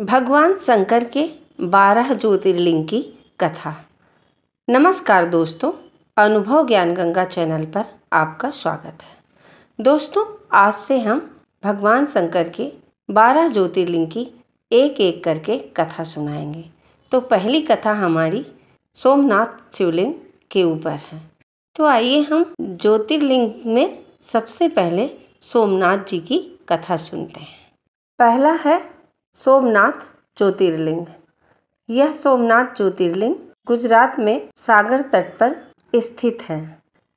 भगवान शंकर के बारह ज्योतिर्लिंग की कथा नमस्कार दोस्तों अनुभव ज्ञान गंगा चैनल पर आपका स्वागत है दोस्तों आज से हम भगवान शंकर के बारह ज्योतिर्लिंग की एक एक करके कथा सुनाएंगे तो पहली कथा हमारी सोमनाथ शिवलिंग के ऊपर है तो आइए हम ज्योतिर्लिंग में सबसे पहले सोमनाथ जी की कथा सुनते हैं पहला है सोमनाथ ज्योतिर्लिंग यह सोमनाथ ज्योतिर्लिंग गुजरात में सागर तट पर स्थित है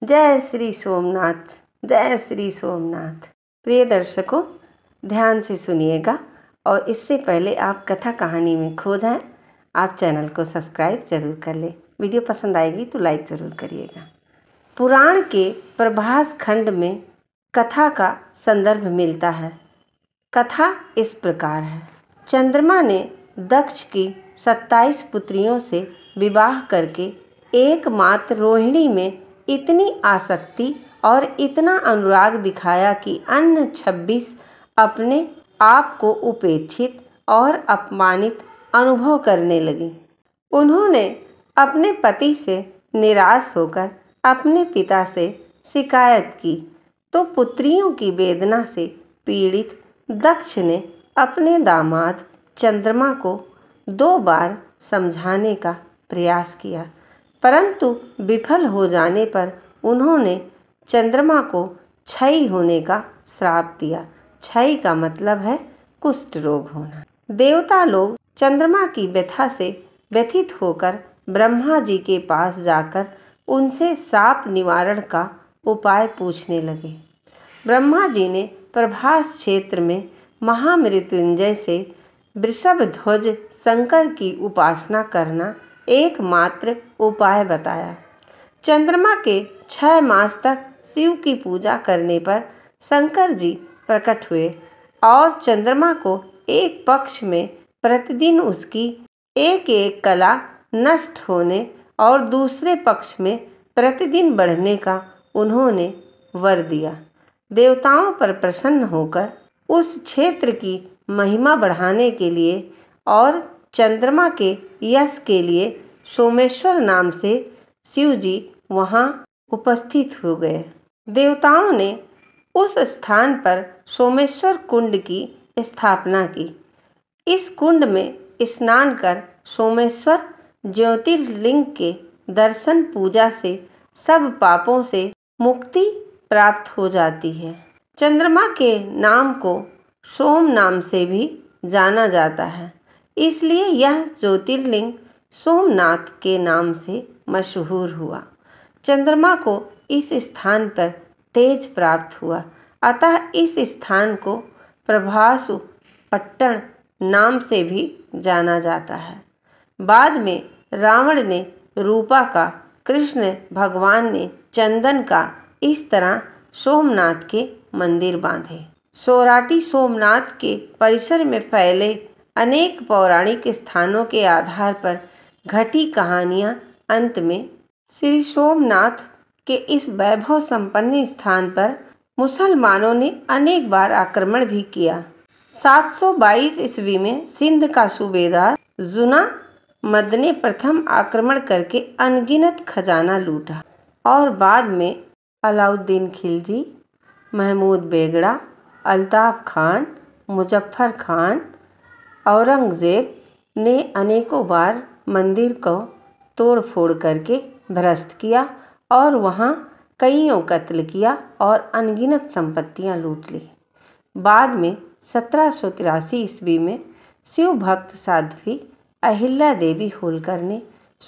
जय श्री सोमनाथ जय श्री सोमनाथ प्रिय दर्शकों ध्यान से सुनिएगा और इससे पहले आप कथा कहानी में खो जाएं आप चैनल को सब्सक्राइब जरूर कर लें वीडियो पसंद आएगी तो लाइक ज़रूर करिएगा पुराण के प्रभास खंड में कथा का संदर्भ मिलता है कथा इस प्रकार है चंद्रमा ने दक्ष की सत्ताईस पुत्रियों से विवाह करके एकमात्र रोहिणी में इतनी आसक्ति और इतना अनुराग दिखाया कि अन्य छब्बीस अपने आप को उपेक्षित और अपमानित अनुभव करने लगी उन्होंने अपने पति से निराश होकर अपने पिता से शिकायत की तो पुत्रियों की वेदना से पीड़ित दक्ष ने अपने दामाद चंद्रमा को दो बार समझाने का प्रयास किया परंतु विफल हो जाने पर उन्होंने चंद्रमा को क्षयी होने का श्राप दिया क्षयी का मतलब है कुष्ठ रोग होना देवता लोग चंद्रमा की व्यथा से व्यथित होकर ब्रह्मा जी के पास जाकर उनसे साप निवारण का उपाय पूछने लगे ब्रह्मा जी ने प्रभास क्षेत्र में महामृत्युंजय से वृषभ ध्वज शंकर की उपासना करना एकमात्र उपाय बताया चंद्रमा के छह मास तक शिव की पूजा करने पर शंकर जी प्रकट हुए और चंद्रमा को एक पक्ष में प्रतिदिन उसकी एक एक कला नष्ट होने और दूसरे पक्ष में प्रतिदिन बढ़ने का उन्होंने वर दिया देवताओं पर प्रसन्न होकर उस क्षेत्र की महिमा बढ़ाने के लिए और चंद्रमा के यश के लिए सोमेश्वर नाम से शिव जी वहाँ उपस्थित हो गए देवताओं ने उस स्थान पर सोमेश्वर कुंड की स्थापना की इस कुंड में स्नान कर सोमेश्वर ज्योतिर्लिंग के दर्शन पूजा से सब पापों से मुक्ति प्राप्त हो जाती है चंद्रमा के नाम को सोम नाम से भी जाना जाता है इसलिए यह ज्योतिर्लिंग सोमनाथ के नाम से मशहूर हुआ चंद्रमा को इस स्थान पर तेज प्राप्त हुआ अतः इस स्थान को प्रभासु पट्टण नाम से भी जाना जाता है बाद में रावण ने रूपा का कृष्ण भगवान ने चंदन का इस तरह सोमनाथ के मंदिर बांधे सोराटी सोमनाथ के परिसर में फैले अनेक पौराणिक स्थानों के आधार पर घटी कहानियाँ अंत में श्री सोमनाथ के इस वैभव संपन्न स्थान पर मुसलमानों ने अनेक बार आक्रमण भी किया 722 ईस्वी में सिंध का सूबेदार जुना मद ने प्रथम आक्रमण करके अनगिनत खजाना लूटा और बाद में अलाउद्दीन खिलजी महमूद बेगड़ा अल्ताफ़ खान मुज़फ़्फ़र खान औरंगज़ेब ने अनेकों बार मंदिर को तोड़ फोड़ करके भ्रष्ट किया और वहाँ कईयों कत्ल किया और अनगिनत संपत्तियाँ लूट ली बाद में सत्रह सौ तिरासी ईस्वी में शिव भक्त साध्वी अहिल्या देवी होलकर ने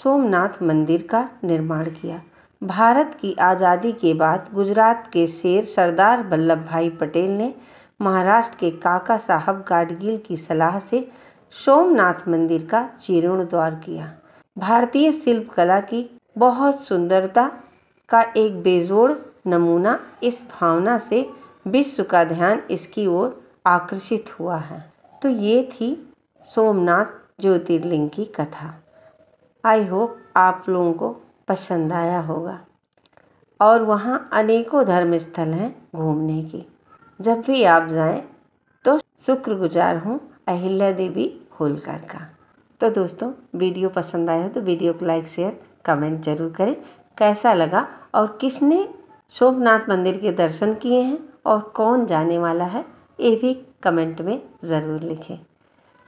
सोमनाथ मंदिर का निर्माण किया भारत की आज़ादी के बाद गुजरात के शेर सरदार वल्लभ भाई पटेल ने महाराष्ट्र के काका साहब गाडगिल की सलाह से सोमनाथ मंदिर का जीर्णोद्वार किया भारतीय कला की बहुत सुंदरता का एक बेजोड़ नमूना इस भावना से विश्व का ध्यान इसकी ओर आकर्षित हुआ है तो ये थी सोमनाथ ज्योतिर्लिंग की कथा आई होप आप लोगों को पसंद आया होगा और वहाँ अनेकों धर्म स्थल हैं घूमने की जब भी आप जाएं तो शुक्रगुजार हूँ अहिल्या देवी होलकर का तो दोस्तों वीडियो पसंद आया हो तो वीडियो को लाइक शेयर कमेंट जरूर करें कैसा लगा और किसने शोभनाथ मंदिर के दर्शन किए हैं और कौन जाने वाला है ये भी कमेंट में ज़रूर लिखें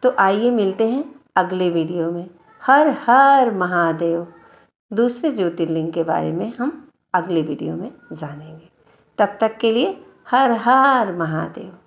तो आइए मिलते हैं अगले वीडियो में हर हर महादेव दूसरे ज्योतिर्लिंग के बारे में हम अगले वीडियो में जानेंगे तब तक के लिए हर हर महादेव